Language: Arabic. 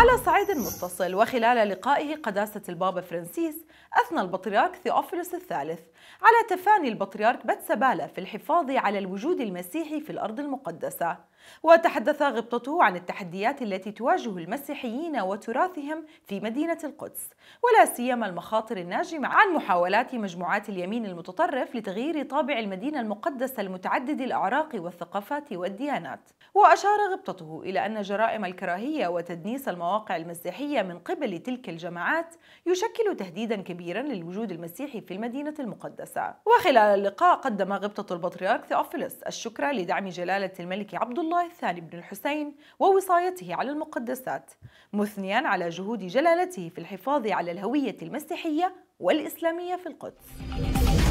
على صعيد متصل وخلال لقائه قداسة البابا فرانسيس أثنى البطريرك ثيوفيلوس الثالث على تفاني البطريرك باتسابالا في الحفاظ على الوجود المسيحي في الأرض المقدسة وتحدث غبطته عن التحديات التي تواجه المسيحيين وتراثهم في مدينة القدس ولا سيما المخاطر الناجمة عن محاولات مجموعات اليمين المتطرف لتغيير طابع المدينة المقدسة المتعدد الأعراق والثقافات والديانات وأشار غبطته إلى أن جرائم الكراهية وتدنيس المواقع المواقع المسيحية من قبل تلك الجماعات يشكل تهديدا كبيرا للوجود المسيحي في المدينة المقدسة وخلال اللقاء قدم غبطة البطريرك ثيوفيلوس الشكر لدعم جلالة الملك عبد الله الثاني بن الحسين ووصايته على المقدسات مثنيا على جهود جلالته في الحفاظ على الهوية المسيحية والإسلامية في القدس